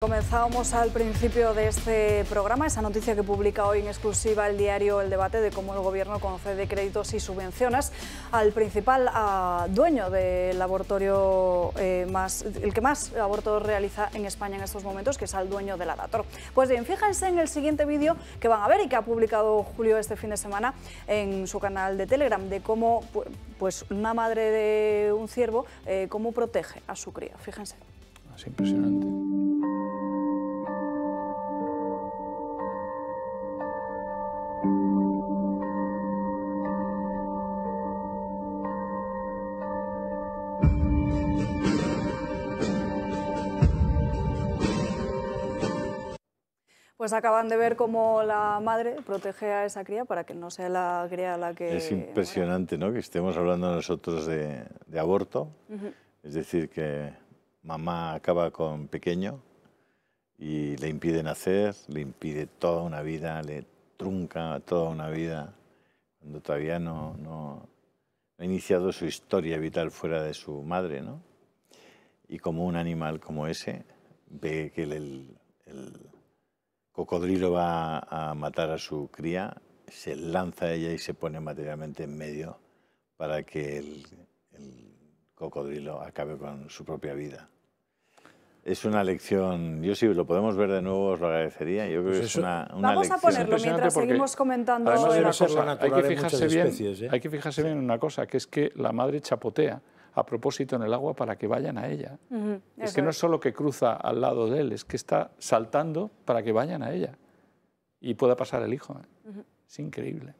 Comenzábamos al principio de este programa, esa noticia que publica hoy en exclusiva el diario El Debate de cómo el Gobierno concede créditos y subvenciones al principal dueño del laboratorio, eh, más, el que más abortos realiza en España en estos momentos, que es al dueño de la Dator. Pues bien, fíjense en el siguiente vídeo que van a ver y que ha publicado Julio este fin de semana en su canal de Telegram, de cómo pues, una madre de un ciervo, eh, cómo protege a su cría. Fíjense. Ah, es impresionante. Pues acaban de ver cómo la madre protege a esa cría para que no sea la cría la que... Es impresionante ¿no? que estemos hablando nosotros de, aborto, es decir, que mamá acaba con pequeño y le impide nacer, le impide toda una vida, le trunca toda una vida, cuando todavía no, ha iniciado su historia vital fuera de su madre, ¿no? Y como un animal como ese ve que el, cocodrilo va a matar a su cría, se lanza a ella y se pone materialmente en medio para que el, cocodrilo acabe con su propia vida. Es una lección, yo sí, lo podemos ver de nuevo os lo agradecería, yo creo pues que es una, Vamos a ponerlo mientras seguimos comentando. hay que fijarse, ¿eh? hay que fijarse bien en una cosa, que es que la madre chapotea a propósito en el agua para que vayan a ella. es que no es solo que cruza al lado de él, es que está saltando para que vayan a ella y pueda pasar el hijo. ¿eh? Es increíble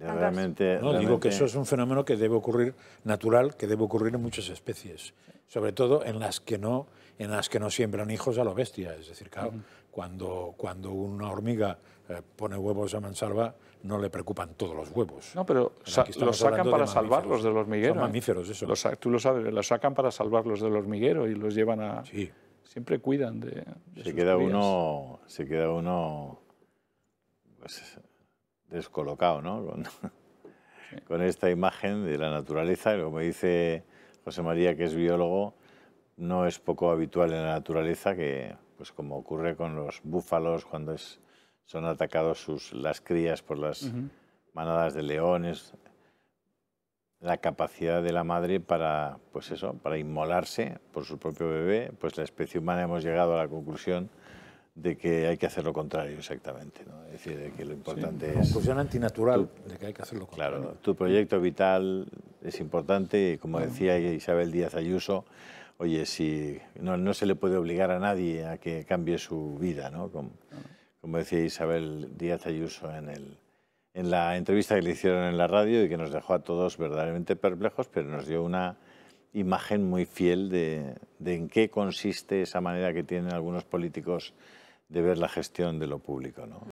no, Digo que eso es un fenómeno que debe ocurrir natural, que debe ocurrir en muchas especies, sobre todo en las que no, en las que no siembran hijos a la bestia. Es decir, claro, cuando, cuando una hormiga eh, pone huevos a mansalva, no le preocupan todos los huevos. No, pero los sacan para salvarlos del hormiguero. Son mamíferos, eso. tú lo sabes, los sacan para salvarlos del hormiguero y los llevan a... Sí. Siempre cuidan de... se, queda uno, se queda uno... Pues, descolocado, ¿no? Con, esta imagen de la naturaleza, como dice José María, que es biólogo, no es poco habitual en la naturaleza que, pues como ocurre con los búfalos cuando son atacados las crías por las manadas de leones, la capacidad de la madre para, pues eso, para inmolarse por su propio bebé, pues la especie humana hemos llegado a la conclusión de que hay que hacer lo contrario exactamente. ¿no? Es decir, que lo importante es... Conclusión antinatural de que hay que hacer lo contrario. Claro, tu proyecto vital es importante y como decía Isabel Díaz Ayuso, oye, si no, no, se le puede obligar a nadie a que cambie su vida, ¿no? Como, como decía Isabel Díaz Ayuso en, el, en la entrevista que le hicieron en la radio y que nos dejó a todos verdaderamente perplejos, pero nos dio una imagen muy fiel de, en qué consiste esa manera que tienen algunos políticos de ver la gestión de lo público. ¿no?